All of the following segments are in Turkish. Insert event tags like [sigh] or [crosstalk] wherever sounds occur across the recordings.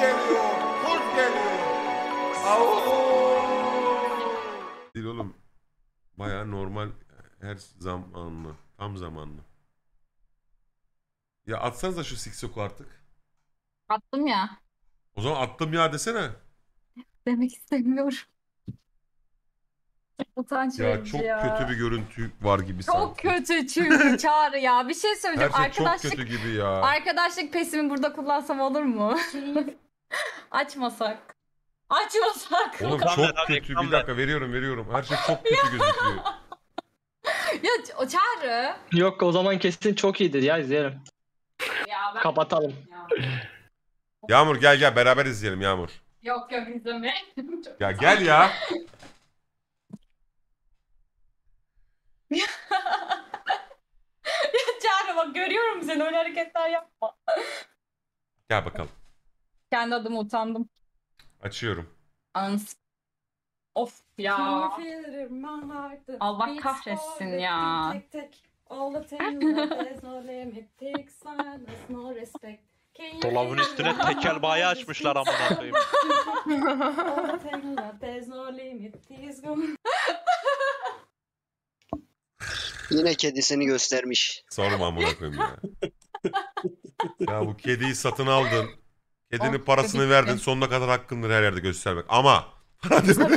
geliyor, kurt geliyor. Değil oğlum. Baya normal her zamanlı. Tam zamanlı. Ya atsanıza şu siksoku artık. Attım ya. O zaman attım ya desene. Demek istemiyorum. [laughs] Utanç Ya çok ya. kötü bir görüntü var gibi sanki. Çok kötü çünkü [laughs] Çağrı ya. Bir şey Her söyleyeceğim. şey çok Arkadaşlık kötü gibi ya. arkadaşlık pesimi burada kullansam olur mu? [laughs] Açmasak. Açmasak. Oğlum çok kötü. Bir dakika veriyorum veriyorum. Her şey çok kötü gözüküyor. [laughs] ya o çağrı. Yok o zaman kesin çok iyidir ya izleyelim. Ya ben... Kapatalım. Ya. [laughs] Yağmur gel gel beraber izleyelim Yağmur. Yok yok izleme. [laughs] ya gel ya. ya Çağrı bak görüyorum seni öyle hareketler yapma. Gel bakalım. Kendi adıma utandım. Açıyorum. Ans. Of ya. Allah kahretsin ya. [laughs] Dolabın üstüne tekel bayi açmışlar amına koyayım. Yine kedisini göstermiş. Sorma amına koyayım ya. [laughs] ya bu kediyi satın aldın. Kedinin O- oh, parasını Tabii ki. verdin sonuna kadar hakkındır her yerde göstermek. Ama [laughs] [laughs]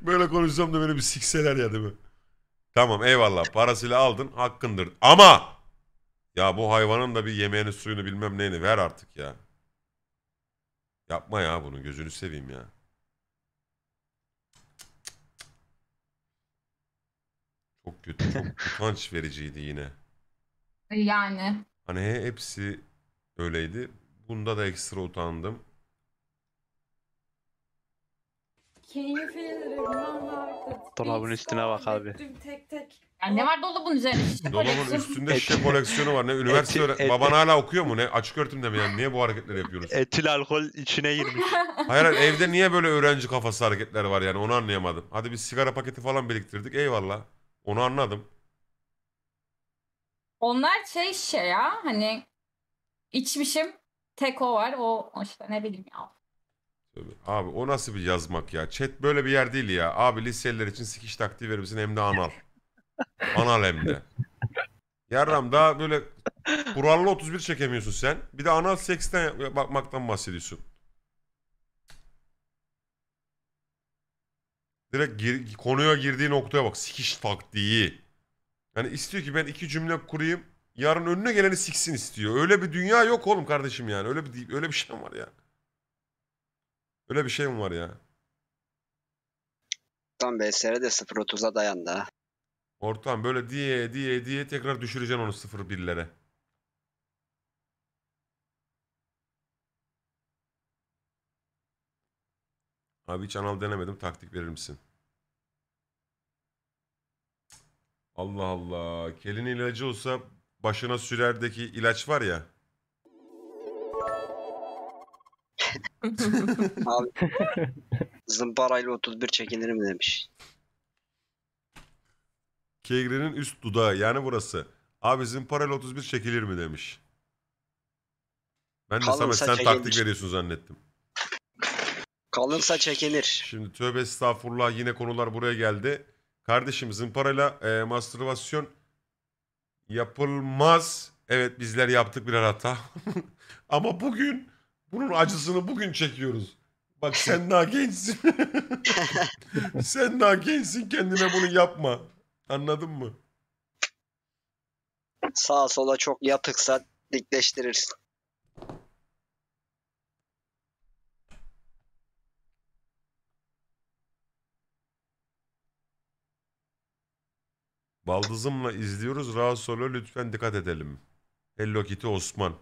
böyle konuşsam da beni bir sikseler ya değil mi? Tamam eyvallah parasıyla aldın hakkındır. Ama ya bu hayvanın da bir yemeğini suyunu bilmem neyini ver artık ya. Yapma ya bunu gözünü seveyim ya. Çok kötü çok [laughs] utanç vericiydi yine. yani. Hani hepsi Öyleydi. Bunda da ekstra utandım. Keyif ederim ben harika. Dolabın üstüne bak abi. Tüm Tek tek. Yani ne var dolabın üzerinde? Şişe Dolabın üstünde şişe koleksiyonu var. Ne üniversite öğre- et- baban hala okuyor mu ne? Açık öğretim de mi yani? Niye bu hareketleri yapıyoruz? Etil alkol içine girmiş. [laughs] Hayır hayır evde niye böyle öğrenci kafası hareketler var yani onu anlayamadım. Hadi bir sigara paketi falan biriktirdik eyvallah. Onu anladım. Onlar şey şey ya hani İçmişim. Tek o var. O işte ne bileyim ya. Abi o nasıl bir yazmak ya? Chat böyle bir yer değil ya. Abi liseliler için sikiş taktiği verir misin? Hem de anal. [laughs] anal hem de. Yarram daha böyle kurallı 31 çekemiyorsun sen. Bir de anal seksten bakmaktan bahsediyorsun. Direkt gir, konuya girdiği noktaya bak. Sikiş taktiği. Yani istiyor ki ben iki cümle kurayım yarın önüne geleni siksin istiyor. Öyle bir dünya yok oğlum kardeşim yani. Öyle bir öyle bir şey mi var ya? Öyle bir şey mi var ya? Tam BSR de 0.30'a dayandı ha. Ortam böyle diye diye diye tekrar düşüreceksin onu 0-1'lere. Abi hiç anal denemedim taktik verir misin? Allah Allah. Kelin ilacı olsa başına sürerdeki ilaç var ya. [laughs] Abi [laughs] zımparayla 31 mi demiş. Kegri'nin üst dudağı yani burası. Abi zımparayla 31 çekilir mi demiş. Ben de Kalın Samet sen saça taktik veriyorsun zannettim. Kalınsa çekilir. Şimdi tövbe estağfurullah yine konular buraya geldi. Kardeşim zımparayla e, mastürbasyon Yapılmaz. Evet bizler yaptık birer hata. [laughs] Ama bugün bunun acısını bugün çekiyoruz. Bak sen daha gençsin. [laughs] sen daha gençsin kendine bunu yapma. Anladın mı? Sağa sola çok yatıksa dikleştirirsin. Baldızımla izliyoruz. Rasol'a lütfen dikkat edelim. Hello Kitty Osman.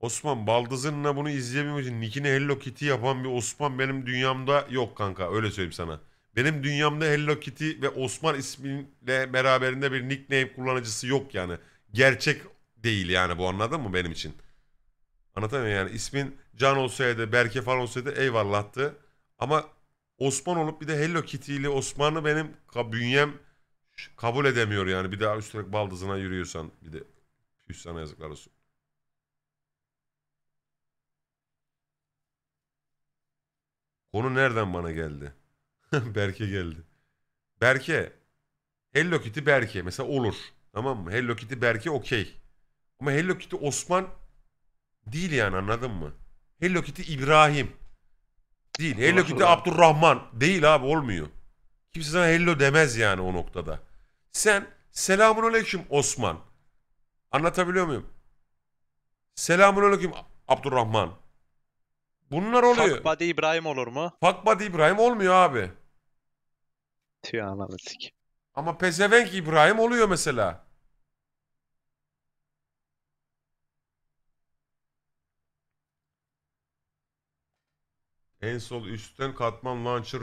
Osman baldızınla bunu izleyemiyor için nickini Hello Kitty yapan bir Osman benim dünyamda yok kanka öyle söyleyeyim sana. Benim dünyamda Hello Kitty ve Osman isminle beraberinde bir nickname kullanıcısı yok yani. Gerçek değil yani bu anladın mı benim için? Anlatamıyorum yani ismin Can olsaydı Berke falan olsaydı eyvallahtı. Ama Osman olup bir de Hello Kitty ile Osman'ı benim bünyem kabul edemiyor yani. Bir daha üstelik baldızına yürüyorsan bir de üç sana yazıklar olsun. Konu nereden bana geldi? [laughs] Berke geldi. Berke. Hello Kitty Berke mesela olur. Tamam mı? Hello Kitty Berke okey. Ama Hello Kitty Osman değil yani anladın mı? Hello Kitty İbrahim. Değil. Hello Kitty Abdurrahman. Değil abi olmuyor. Kimse sana hello demez yani o noktada. Sen selamun aleyküm Osman. Anlatabiliyor muyum? Selamun aleyküm Abdurrahman. Bunlar oluyor. Fuck İbrahim olur mu? Fuck İbrahim olmuyor abi. Tüy analitik. Ama pezevenk İbrahim oluyor mesela. En sol üstten katman launcher